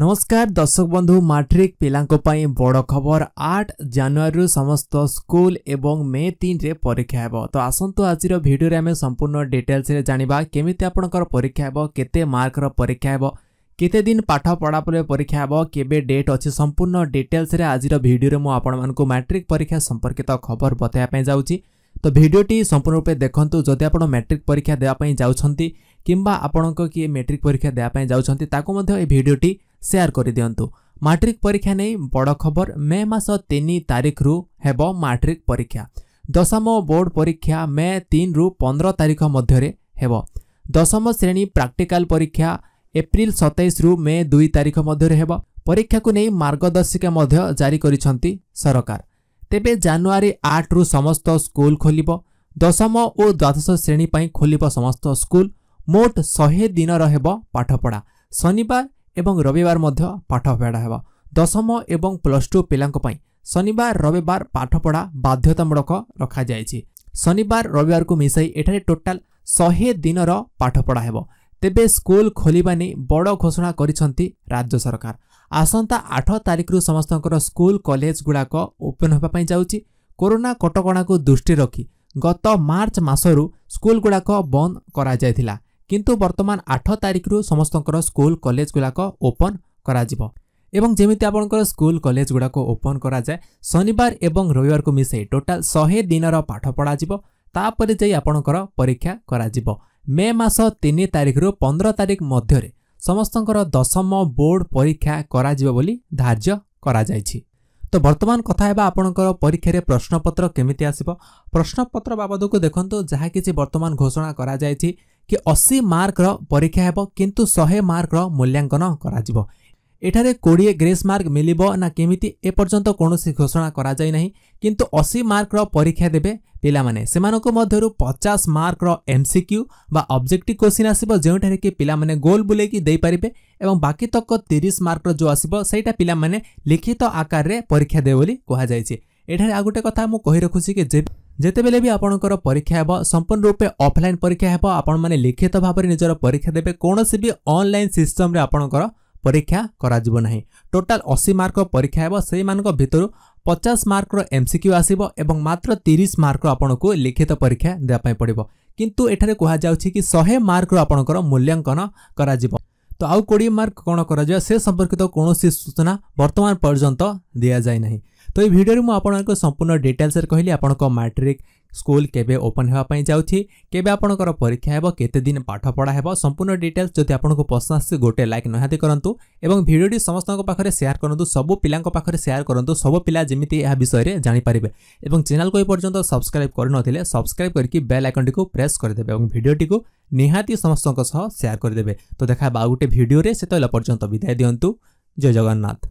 ନମସ୍କାର ଦର୍ଶକ ବନ୍ଧୁ ମାଟ୍ରିକ୍ ପିଲାଙ୍କ ପାଇଁ ବଡ଼ ଖବର ଆଠ ଜାନୁଆରୀରୁ ସମସ୍ତ ସ୍କୁଲ ଏବଂ ମେ ତିନିରେ ପରୀକ୍ଷା ହେବ ତ ଆସନ୍ତୁ ଆଜିର ଭିଡ଼ିଓରେ ଆମେ ସମ୍ପୂର୍ଣ୍ଣ ଡିଟେଲ୍ସରେ ଜାଣିବା କେମିତି ଆପଣଙ୍କର ପରୀକ୍ଷା ହେବ କେତେ ମାର୍କର ପରୀକ୍ଷା ହେବ କେତେ ଦିନ ପାଠ ପଢ଼ା ପରେ ପରୀକ୍ଷା ହେବ କେବେ ଡେଟ୍ ଅଛି ସମ୍ପୂର୍ଣ୍ଣ ଡିଟେଲ୍ସରେ ଆଜିର ଭିଡ଼ିଓରେ ମୁଁ ଆପଣମାନଙ୍କୁ ମାଟ୍ରିକ୍ ପରୀକ୍ଷା ସମ୍ପର୍କିତ ଖବର ବତାଇବା ପାଇଁ ଯାଉଛି ତ ଭିଡ଼ିଓଟି ସମ୍ପୂର୍ଣ୍ଣ ରୂପେ ଦେଖନ୍ତୁ ଯଦି ଆପଣ ମେଟ୍ରିକ୍ ପରୀକ୍ଷା ଦେବା ପାଇଁ ଯାଉଛନ୍ତି କିମ୍ବା ଆପଣଙ୍କ କିଏ ମେଟ୍ରିକ୍ ପରୀକ୍ଷା ଦେବା ପାଇଁ ଯାଉଛନ୍ତି ତାକୁ ମଧ୍ୟ ଏ ଭିଡ଼ିଓଟି ସେୟାର କରିଦିଅନ୍ତୁ ମାଟ୍ରିକ୍ ପରୀକ୍ଷା ନେଇ ବଡ଼ ଖବର ମେ ମାସ ତିନି ତାରିଖରୁ ହେବ ମାଟ୍ରିକ୍ ପରୀକ୍ଷା ଦଶମ ବୋର୍ଡ଼ ପରୀକ୍ଷା ମେ ତିନିରୁ ପନ୍ଦର ତାରିଖ ମଧ୍ୟରେ ହେବ ଦଶମ ଶ୍ରେଣୀ ପ୍ରାକ୍ଟିକାଲ ପରୀକ୍ଷା ଏପ୍ରିଲ ସତେଇଶରୁ ମେ ଦୁଇ ତାରିଖ ମଧ୍ୟରେ ହେବ ପରୀକ୍ଷାକୁ ନେଇ ମାର୍ଗଦର୍ଶିକା ମଧ୍ୟ ଜାରି କରିଛନ୍ତି ସରକାର ତେବେ ଜାନୁଆରୀ ଆଠରୁ ସମସ୍ତ ସ୍କୁଲ ଖୋଲିବ ଦଶମ ଓ ଦ୍ୱାଦଶ ଶ୍ରେଣୀ ପାଇଁ ଖୋଲିବ ସମସ୍ତ ସ୍କୁଲ ମୋଟ ଶହେ ଦିନର ହେବ ପାଠପଢ଼ା ଶନିବାର ଏବଂ ରବିବାର ମଧ୍ୟ ପାଠପଢ଼ା ହେବ ଦଶମ ଏବଂ ପ୍ଲସ୍ ଟୁ ପିଲାଙ୍କ ପାଇଁ ଶନିବାର ରବିବାର ପାଠପଢ଼ା ବାଧ୍ୟତାମୂଳକ ରଖାଯାଇଛି ଶନିବାର ରବିବାରକୁ ମିଶାଇ ଏଠାରେ ଟୋଟାଲ ଶହେ ଦିନର ପାଠପଢ଼ା ହେବ ତେବେ ସ୍କୁଲ ଖୋଲିବା ନେଇ ବଡ଼ ଘୋଷଣା କରିଛନ୍ତି ରାଜ୍ୟ ସରକାର ଆସନ୍ତା ଆଠ ତାରିଖରୁ ସମସ୍ତଙ୍କର ସ୍କୁଲ କଲେଜଗୁଡ଼ାକ ଓପନ୍ ହେବା ପାଇଁ ଯାଉଛି କରୋନା କଟକଣାକୁ ଦୃଷ୍ଟିରେ ରଖି ଗତ ମାର୍ଚ୍ଚ ମାସରୁ ସ୍କୁଲଗୁଡ଼ାକ ବନ୍ଦ କରାଯାଇଥିଲା কিন্তু বর্তমান 8 তারিখৰ সমষ্টিৰ স্কুল কলেজ গুডাক ওপেন কৰা দিব এবং যেতিয়া আপোনক স্কুল কলেজ গুডাক ওপেন কৰা যায় শনিবার এবং ৰবিવારক মিস হয় টটেল 100 দিনৰ পাঠ পঢ়া দিব তাৰ পাৰে যে আপোনক পৰীক্ষা কৰা দিব মে মাস 3 তারিখৰ 15 তারিখৰ মধ্যৰে সমষ্টিৰ 10ম বৰ্ড পৰীক্ষা কৰা দিব বুলি ধাৰ্য কৰা যায় চি ତ ବର୍ତ୍ତମାନ କଥା ହେବା ଆପଣଙ୍କର ପରୀକ୍ଷାରେ ପ୍ରଶ୍ନପତ୍ର କେମିତି ଆସିବ ପ୍ରଶ୍ନପତ୍ର ବାବଦକୁ ଦେଖନ୍ତୁ ଯାହା କିଛି ବର୍ତ୍ତମାନ ଘୋଷଣା କରାଯାଇଛି କି ଅଶୀ ମାର୍କର ପରୀକ୍ଷା ହେବ କିନ୍ତୁ ଶହେ ମାର୍କର ମୂଲ୍ୟାଙ୍କନ କରାଯିବ এঠারে কোড়িয়ে গ্রেস মার্ক মিলিব না কেমিতি এ পর্যন্ত কোনসি ঘোষণা করা যাই নাই কিন্তু 80 মার্কৰ পৰীক্ষা দেবে পিলা মানে সেমানক মধ্যৰ 50 মার্কৰ এমসিকিউ বা অবজেক্টিভ কোচন আসিব যেটোৰ কি পিলা মানে গোল বুলে কি দেই পৰিবে এবাম বাকিতক 30 মার্কৰ যো আসিব সেইটা পিলা মানে লিখিত আকাৰে পৰীক্ষা দেবলি কোৱা যায়ছে এঠারে আগতে কথা মই কেই ৰা খুছি যে জেতেবেলে বি আপোনকৰ পৰীক্ষা হব সম্পূৰ্ণ ৰূপে অফলাইন পৰীক্ষা হব আপোন মানে লিখিতভাৱে নিজৰ পৰীক্ষা দেবে কোনসিবি অনলাইন সিস্টেমৰে আপোনকৰ ପରୀକ୍ଷା କରାଯିବ ନାହିଁ ଟୋଟାଲ୍ ଅଶୀ ମାର୍କର ପରୀକ୍ଷା ହେବ ସେଇମାନଙ୍କ ଭିତରୁ ପଚାଶ ମାର୍କର ଏମ୍ସିକ୍ୟୁ ଆସିବ ଏବଂ ମାତ୍ର ତିରିଶ ମାର୍କର ଆପଣଙ୍କୁ ଲିଖିତ ପରୀକ୍ଷା ଦେବା ପାଇଁ ପଡ଼ିବ କିନ୍ତୁ ଏଠାରେ କୁହାଯାଉଛି କି ଶହେ ମାର୍କର ଆପଣଙ୍କର ମୂଲ୍ୟାଙ୍କନ କରାଯିବ ତ ଆଉ କୋଡ଼ିଏ ମାର୍କ କ'ଣ କରାଯିବ ସେ ସମ୍ପର୍କିତ କୌଣସି ସୂଚନା ବର୍ତ୍ତମାନ ପର୍ଯ୍ୟନ୍ତ ଦିଆଯାଇ ନାହିଁ ତ ଏହି ଭିଡ଼ିଓରେ ମୁଁ ଆପଣଙ୍କୁ ସମ୍ପୂର୍ଣ୍ଣ ଡିଟେଲ୍ସରେ କହିଲି ଆପଣଙ୍କ ମାଟ୍ରିକ୍ ସ୍କୁଲ କେବେ ଓପନ୍ ହେବା ପାଇଁ ଯାଉଛି କେବେ ଆପଣଙ୍କର ପରୀକ୍ଷା ହେବ କେତେ ଦିନ ପାଠପଢ଼ା ହେବ ସମ୍ପୂର୍ଣ୍ଣ ଡିଟେଲ୍ସ ଯଦି ଆପଣଙ୍କୁ ପସନ୍ଦ ଆସୁଛି ଗୋଟେ ଲାଇକ୍ ନିହାତି କରନ୍ତୁ ଏବଂ ଭିଡ଼ିଓଟି ସମସ୍ତଙ୍କ ପାଖରେ ସେୟାର କରନ୍ତୁ ସବୁ ପିଲାଙ୍କ ପାଖରେ ସେୟାର କରନ୍ତୁ ସବୁ ପିଲା ଯେମିତି ଏହା ବିଷୟରେ ଜାଣିପାରିବେ ଏବଂ ଚ୍ୟାନେଲକୁ ଏପର୍ଯ୍ୟନ୍ତ ସବସ୍କ୍ରାଇବ୍ କରିନଥିଲେ ସବସ୍କ୍ରାଇବ୍ କରିକି ବେଲ୍ ଆଇକନ୍ଟିକୁ ପ୍ରେସ୍ କରିଦେବେ ଏବଂ ଭିଡ଼ିଓଟିକୁ ନିହାତି ସମସ୍ତଙ୍କ ସହ ସେୟାର କରିଦେବେ ତ ଦେଖା ହେବ ଆଉ ଗୋଟେ ଭିଡ଼ିଓରେ ସେତେବେଳେ ପର୍ଯ୍ୟନ୍ତ ବିଦାୟ ଦିଅନ୍ତୁ ଜୟ ଜଗନ୍ନାଥ